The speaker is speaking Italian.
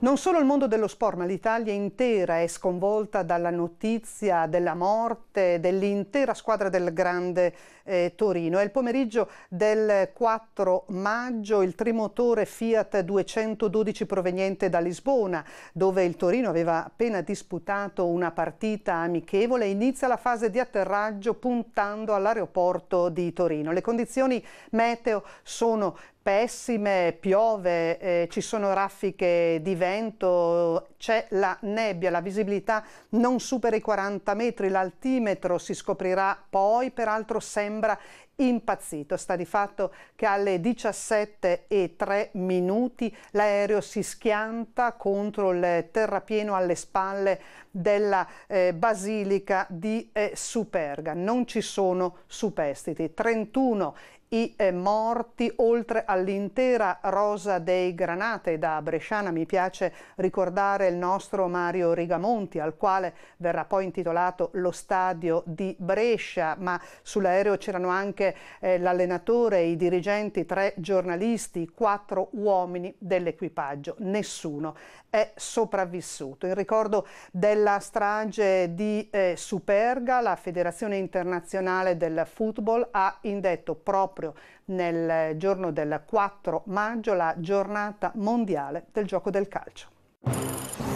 Non solo il mondo dello sport, ma l'Italia intera è sconvolta dalla notizia della morte dell'intera squadra del Grande eh, Torino. È il pomeriggio del 4 maggio il trimotore Fiat 212 proveniente da Lisbona, dove il Torino aveva appena disputato una partita amichevole, inizia la fase di atterraggio puntando all'aeroporto di Torino. Le condizioni meteo sono pessime, piove, eh, ci sono raffiche di vento, c'è la nebbia, la visibilità non supera i 40 metri, l'altimetro si scoprirà poi, peraltro sembra impazzito. Sta di fatto che alle 17 e 3 minuti l'aereo si schianta contro il terrapieno alle spalle della eh, basilica di eh, Superga. Non ci sono superstiti. 31 i eh, morti oltre all'intera rosa dei granate da Bresciana mi piace ricordare il nostro Mario Rigamonti al quale verrà poi intitolato lo stadio di Brescia ma sull'aereo c'erano anche eh, l'allenatore, i dirigenti, tre giornalisti, quattro uomini dell'equipaggio. Nessuno è sopravvissuto. In ricordo della strage di eh, Superga, la Federazione Internazionale del Football ha indetto proprio nel giorno del 4 maggio la giornata mondiale del gioco del calcio.